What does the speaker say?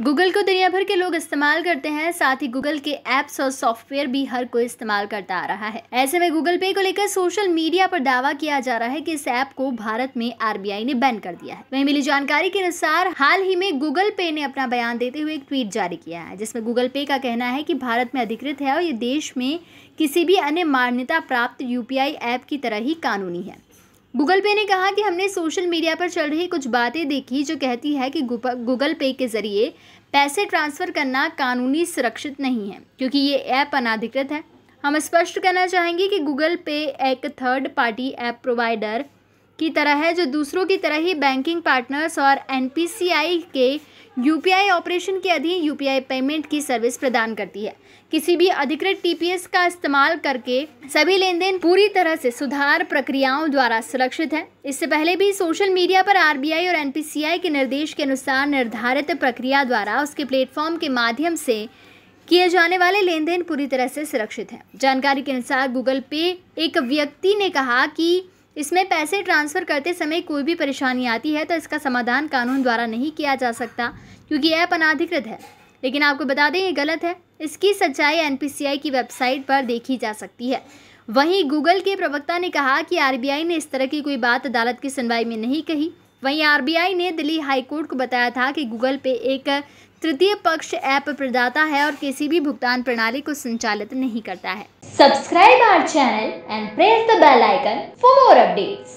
Google को दुनिया भर के लोग इस्तेमाल करते हैं साथ ही गूगल के एप्स और सॉफ्टवेयर भी हर कोई इस्तेमाल करता आ रहा है ऐसे में गूगल पे को लेकर सोशल मीडिया पर दावा किया जा रहा है कि इस ऐप को भारत में आरबीआई ने बैन कर दिया है वहीं मिली जानकारी के अनुसार हाल ही में गूगल पे ने अपना बयान देते हुए एक ट्वीट जारी किया है जिसमे गूगल पे का कहना है की भारत में अधिकृत है और ये देश में किसी भी अन्य मान्यता प्राप्त यूपीआई ऐप की तरह ही कानूनी है गूगल पे ने कहा कि हमने सोशल मीडिया पर चल रही कुछ बातें देखी जो कहती है कि गूगल पे के ज़रिए पैसे ट्रांसफ़र करना कानूनी सुरक्षित नहीं है क्योंकि ये ऐप अनाधिकृत है हम स्पष्ट करना चाहेंगे कि गूगल पे एक थर्ड पार्टी ऐप प्रोवाइडर की तरह है जो दूसरों की तरह ही बैंकिंग पार्टनर्स और एन के यू ऑपरेशन के अधीन यू पेमेंट की सर्विस प्रदान करती है किसी भी अधिकृत टी का इस्तेमाल करके सभी लेन देन पूरी तरह से सुधार प्रक्रियाओं द्वारा सुरक्षित है इससे पहले भी सोशल मीडिया पर आर और एन के निर्देश के अनुसार निर्धारित प्रक्रिया द्वारा उसके प्लेटफॉर्म के माध्यम से किए जाने वाले लेन देन पूरी तरह से सुरक्षित है जानकारी के अनुसार गूगल पे एक व्यक्ति ने कहा कि इसमें पैसे ट्रांसफ़र करते समय कोई भी परेशानी आती है तो इसका समाधान कानून द्वारा नहीं किया जा सकता क्योंकि ऐप अनाधिकृत है लेकिन आपको बता दें ये गलत है इसकी सच्चाई एन की वेबसाइट पर देखी जा सकती है वहीं गूगल के प्रवक्ता ने कहा कि आरबीआई ने इस तरह की कोई बात अदालत की सुनवाई में नहीं कही वहीं आरबीआई ने दिल्ली हाईकोर्ट को बताया था कि गूगल पे एक तृतीय पक्ष ऐप प्रदाता है और किसी भी भुगतान प्रणाली को संचालित नहीं करता है subscribe our channel and press the bell icon for more updates